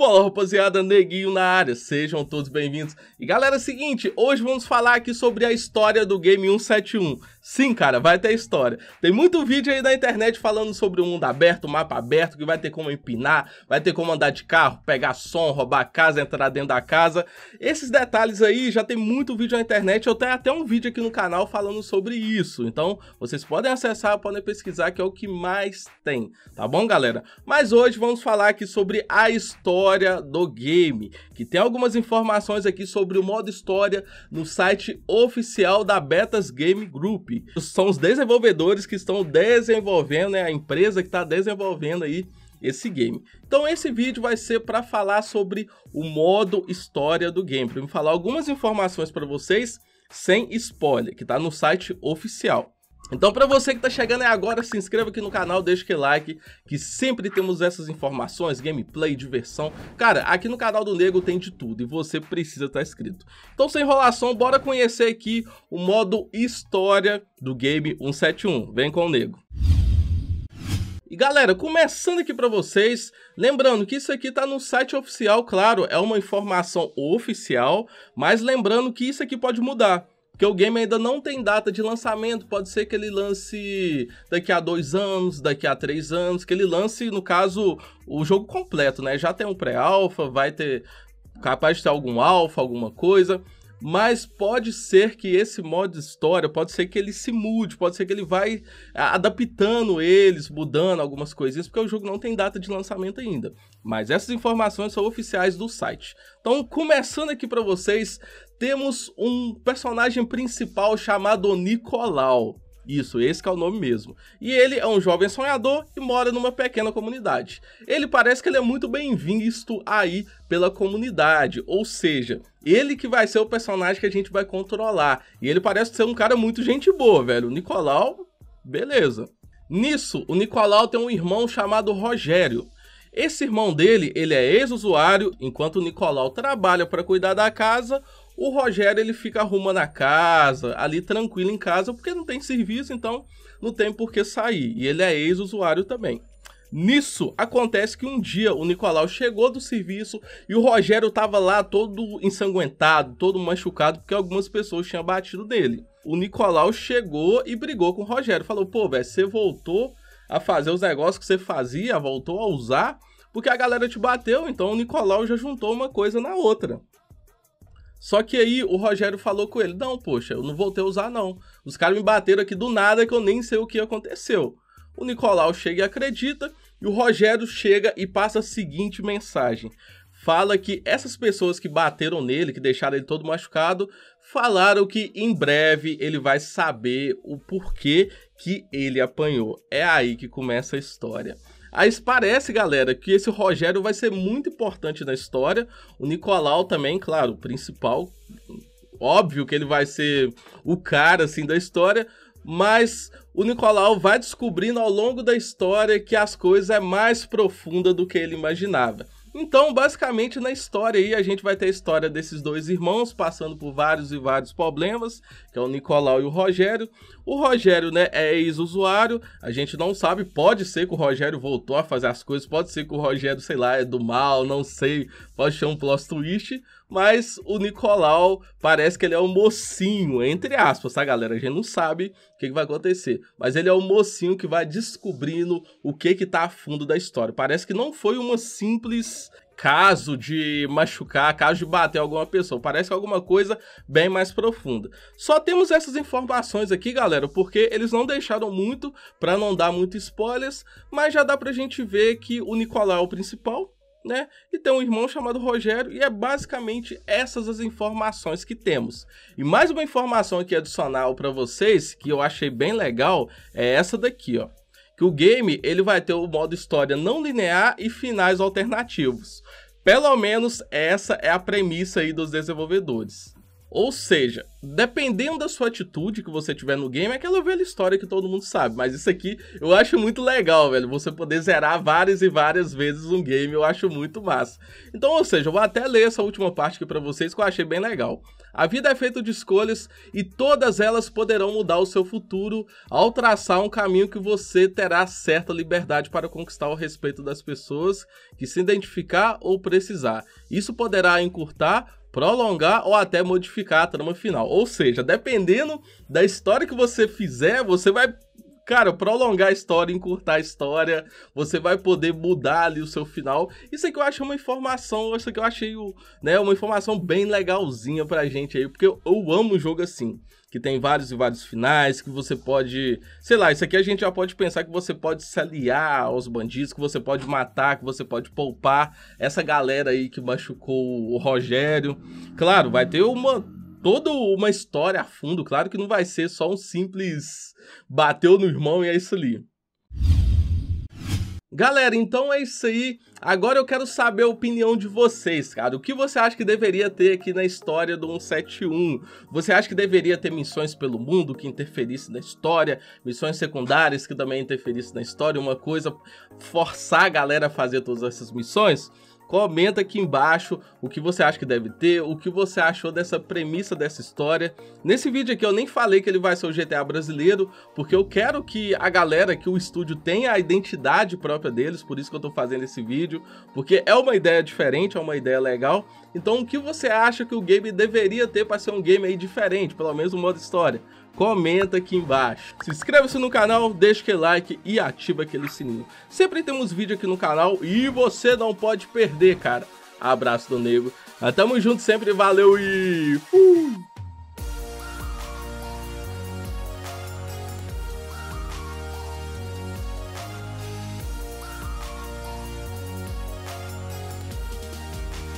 Fala rapaziada, Neguinho na área, sejam todos bem-vindos. E galera, é o seguinte, hoje vamos falar aqui sobre a história do game 171. Sim, cara, vai ter história. Tem muito vídeo aí na internet falando sobre o mundo aberto, o mapa aberto, que vai ter como empinar, vai ter como andar de carro, pegar som, roubar a casa, entrar dentro da casa. Esses detalhes aí já tem muito vídeo na internet, eu tenho até um vídeo aqui no canal falando sobre isso. Então, vocês podem acessar, podem pesquisar, que é o que mais tem, tá bom, galera? Mas hoje vamos falar aqui sobre a história do game, que tem algumas informações aqui sobre o modo história no site oficial da Betas Game Group. São os desenvolvedores que estão desenvolvendo, né, a empresa que está desenvolvendo aí esse game. Então esse vídeo vai ser para falar sobre o modo história do game, para falar algumas informações para vocês sem spoiler, que está no site oficial. Então para você que está chegando é agora, se inscreva aqui no canal, deixa aquele like, que sempre temos essas informações, gameplay, diversão. Cara, aqui no canal do Nego tem de tudo e você precisa estar tá inscrito. Então sem enrolação, bora conhecer aqui o modo História do Game 171. Vem com o Nego. E galera, começando aqui para vocês, lembrando que isso aqui tá no site oficial, claro, é uma informação oficial, mas lembrando que isso aqui pode mudar. Porque o game ainda não tem data de lançamento, pode ser que ele lance daqui a dois anos, daqui a três anos, que ele lance, no caso, o jogo completo, né? Já tem um pré-alpha, vai ter. capaz de ter algum alpha, alguma coisa mas pode ser que esse modo de história, pode ser que ele se mude, pode ser que ele vai adaptando eles, mudando algumas coisinhas, porque o jogo não tem data de lançamento ainda. Mas essas informações são oficiais do site. Então, começando aqui para vocês, temos um personagem principal chamado Nicolau. Isso, esse é o nome mesmo. E ele é um jovem sonhador e mora numa pequena comunidade. Ele parece que ele é muito bem visto aí pela comunidade, ou seja, ele que vai ser o personagem que a gente vai controlar. E ele parece ser um cara muito gente boa, velho. O Nicolau, beleza. Nisso, o Nicolau tem um irmão chamado Rogério. Esse irmão dele, ele é ex-usuário, enquanto o Nicolau trabalha para cuidar da casa, o Rogério ele fica arrumando a casa, ali tranquilo em casa, porque não tem serviço, então não tem por que sair. E ele é ex-usuário também. Nisso, acontece que um dia o Nicolau chegou do serviço e o Rogério tava lá todo ensanguentado, todo machucado, porque algumas pessoas tinham batido dele. O Nicolau chegou e brigou com o Rogério. Falou: pô, velho, você voltou a fazer os negócios que você fazia, voltou a usar, porque a galera te bateu, então o Nicolau já juntou uma coisa na outra. Só que aí o Rogério falou com ele: Não, poxa, eu não voltei a usar, não. Os caras me bateram aqui do nada que eu nem sei o que aconteceu. O Nicolau chega e acredita, e o Rogério chega e passa a seguinte mensagem. Fala que essas pessoas que bateram nele, que deixaram ele todo machucado, falaram que em breve ele vai saber o porquê que ele apanhou. É aí que começa a história. Aí parece, galera, que esse Rogério vai ser muito importante na história. O Nicolau também, claro, o principal. Óbvio que ele vai ser o cara, assim, da história. Mas o Nicolau vai descobrindo ao longo da história que as coisas é mais profunda do que ele imaginava. Então, basicamente, na história aí, a gente vai ter a história desses dois irmãos passando por vários e vários problemas, que é o Nicolau e o Rogério. O Rogério, né, é ex-usuário, a gente não sabe, pode ser que o Rogério voltou a fazer as coisas, pode ser que o Rogério, sei lá, é do mal, não sei, pode ser um plot twist, mas o Nicolau parece que ele é o um mocinho, entre aspas, tá, galera? A gente não sabe o que, que vai acontecer. Mas ele é o um mocinho que vai descobrindo o que que tá a fundo da história. Parece que não foi uma simples caso de machucar, caso de bater alguma pessoa. Parece que é alguma coisa bem mais profunda. Só temos essas informações aqui, galera, porque eles não deixaram muito para não dar muito spoilers, mas já dá pra gente ver que o Nicolau é o principal, né? E tem um irmão chamado Rogério, e é basicamente essas as informações que temos. E mais uma informação aqui adicional para vocês, que eu achei bem legal, é essa daqui, ó. Que o game, ele vai ter o modo história não linear e finais alternativos. Pelo menos essa é a premissa aí dos desenvolvedores. Ou seja, dependendo da sua atitude que você tiver no game, é aquela velha história que todo mundo sabe. Mas isso aqui eu acho muito legal, velho. Você poder zerar várias e várias vezes um game, eu acho muito massa. Então, ou seja, eu vou até ler essa última parte aqui pra vocês que eu achei bem legal. A vida é feita de escolhas e todas elas poderão mudar o seu futuro ao traçar um caminho que você terá certa liberdade para conquistar o respeito das pessoas que se identificar ou precisar. Isso poderá encurtar prolongar ou até modificar a trama final. Ou seja, dependendo da história que você fizer, você vai cara, prolongar a história, encurtar a história, você vai poder mudar ali o seu final. Isso aqui eu acho uma informação, isso aqui eu achei né, uma informação bem legalzinha pra gente aí, porque eu, eu amo jogo assim que tem vários e vários finais, que você pode, sei lá, isso aqui a gente já pode pensar que você pode se aliar aos bandidos, que você pode matar, que você pode poupar essa galera aí que machucou o Rogério. Claro, vai ter uma toda uma história a fundo, claro que não vai ser só um simples bateu no irmão e é isso ali. Galera, então é isso aí. Agora eu quero saber a opinião de vocês, cara. O que você acha que deveria ter aqui na história do 171? Você acha que deveria ter missões pelo mundo que interferissem na história, missões secundárias que também interferissem na história, uma coisa forçar a galera a fazer todas essas missões? Comenta aqui embaixo o que você acha que deve ter, o que você achou dessa premissa dessa história. Nesse vídeo aqui eu nem falei que ele vai ser o GTA brasileiro, porque eu quero que a galera, que o estúdio tenha a identidade própria deles, por isso que eu tô fazendo esse vídeo, porque é uma ideia diferente, é uma ideia legal. Então o que você acha que o game deveria ter para ser um game aí diferente, pelo menos o modo história? comenta aqui embaixo. Se inscreva-se no canal, deixa aquele like e ativa aquele sininho. Sempre temos vídeo aqui no canal e você não pode perder, cara. Abraço do Nego. Tamo junto sempre, valeu e... Fui!